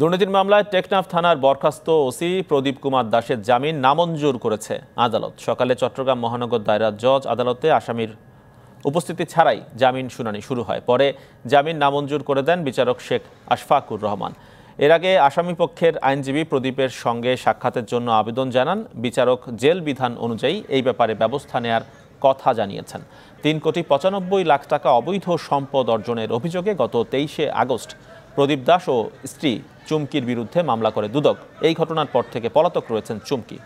দুর্নীতির মামলায় টেকনাফ থানার বরখাস্ত ওসি প্রদীপ কুমার দাসের জামিন নামঞ্জুর করেছে আদালত সকালে চট্টগ্রাম মহানগর দায়রা জজ আদালতে আসামির উপস্থিতি ছাড়াই জামিন শুনানি শুরু হয় পরে জামিন নামঞ্জুর করে দেন বিচারক শেখ আশফাকুর রহমান এর আগে আসামিপক্ষের আইনজীবী প্রদীপের সঙ্গে সাক্ষাতের জন্য আবেদন জানান বিচারক জেল বিধান অনুযায়ী এই ব্যাপারে ব্যবস্থা নেয়ার কথা জানিয়েছেন তিন কোটি পঁচানব্বই লাখ টাকা অবৈধ সম্পদ অর্জনের অভিযোগে গত তেইশে আগস্ট প্রদীপ দাস ও স্ত্রী চুমকির বিরুদ্ধে মামলা করে দুদক এই ঘটনার পর থেকে পলাতক রয়েছেন চুমকি